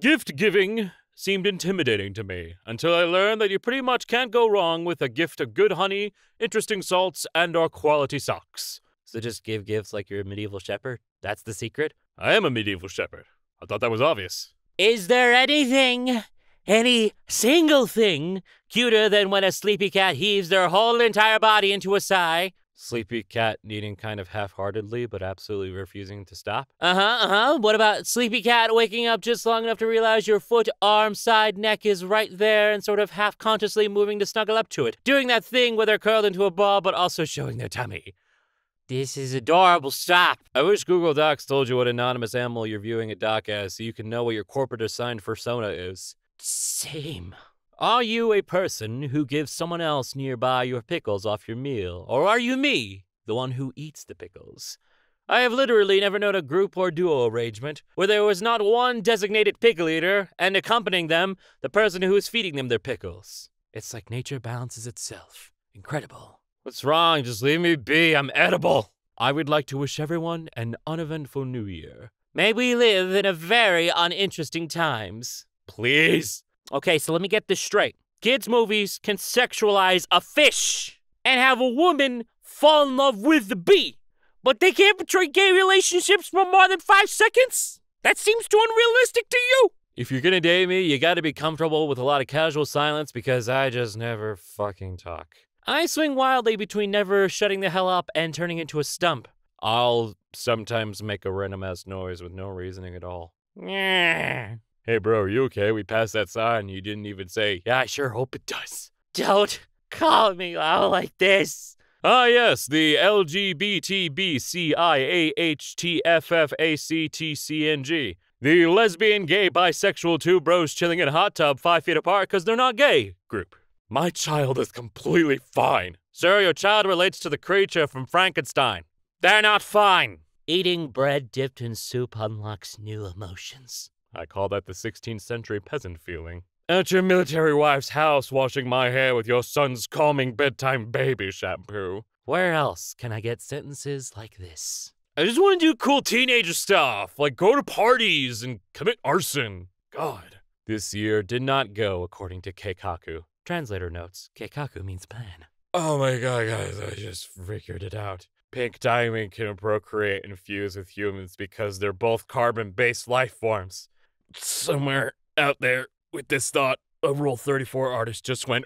Gift giving seemed intimidating to me until I learned that you pretty much can't go wrong with a gift of good honey, interesting salts, and or quality socks. So just give gifts like you're a medieval shepherd? That's the secret? I am a medieval shepherd. I thought that was obvious. Is there anything, any single thing, cuter than when a sleepy cat heaves their whole entire body into a sigh? Sleepy Cat needing kind of half heartedly, but absolutely refusing to stop. Uh huh, uh huh. What about Sleepy Cat waking up just long enough to realize your foot, arm, side, neck is right there and sort of half consciously moving to snuggle up to it, doing that thing where they're curled into a ball but also showing their tummy? This is adorable. Stop. I wish Google Docs told you what anonymous animal you're viewing a doc as so you can know what your corporate assigned persona is. Same. Are you a person who gives someone else nearby your pickles off your meal, or are you me, the one who eats the pickles? I have literally never known a group or duo arrangement where there was not one designated pickle eater and accompanying them the person who is feeding them their pickles. It's like nature balances itself. Incredible. What's wrong? Just leave me be. I'm edible. I would like to wish everyone an uneventful new year. May we live in a very uninteresting times. Please. Okay, so let me get this straight. Kids' movies can sexualize a fish and have a woman fall in love with the bee, but they can't portray gay relationships for more than five seconds? That seems too unrealistic to you! If you're gonna date me, you gotta be comfortable with a lot of casual silence because I just never fucking talk. I swing wildly between never shutting the hell up and turning into a stump. I'll sometimes make a random ass noise with no reasoning at all. Yeah hey, bro, are you okay? We passed that sign. You didn't even say, yeah, I sure hope it does. Don't call me out like this. Ah, yes, the LGBTBCIAHTFFACTCNG. The lesbian, gay, bisexual, two bros chilling in a hot tub five feet apart because they're not gay group. My child is completely fine. Sir, your child relates to the creature from Frankenstein. They're not fine. Eating bread dipped in soup unlocks new emotions. I call that the 16th century peasant feeling. At your military wife's house, washing my hair with your son's calming bedtime baby shampoo. Where else can I get sentences like this? I just want to do cool teenager stuff, like go to parties and commit arson. God. This year did not go according to Keikaku. Translator notes Keikaku means plan. Oh my god, guys, I just figured it out. Pink diamond can procreate and fuse with humans because they're both carbon based life forms somewhere out there with this thought, a Rule 34 artist just went.